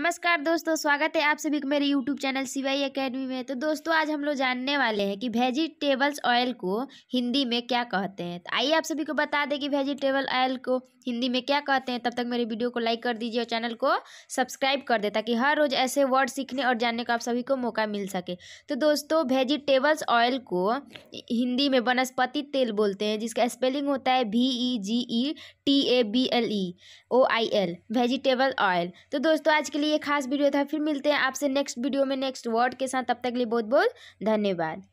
नमस्कार दोस्तों स्वागत है आप सभी को मेरे यूट्यूब चैनल सिवाई अकेडमी में तो दोस्तों आज हम लोग जानने वाले हैं कि वेजिटेबल्स ऑयल को हिंदी में क्या कहते हैं तो आइए आप सभी को बता दें कि वेजिटेबल ऑयल को हिंदी में क्या कहते हैं तब तक मेरे वीडियो को लाइक कर दीजिए और चैनल को सब्सक्राइब कर दे ताकि हर रोज़ ऐसे वर्ड सीखने और जानने का आप सभी को मौका मिल सके तो दोस्तों वेजिटेबल्स ऑयल को हिंदी में वनस्पति तेल बोलते हैं जिसका स्पेलिंग होता है V E G E T A B L E O I L vegetable oil तो दोस्तों आज के लिए लिए खास वीडियो था फिर मिलते हैं आपसे नेक्स्ट वीडियो में नेक्स्ट वर्ड के साथ तब तक के लिए बहुत बहुत धन्यवाद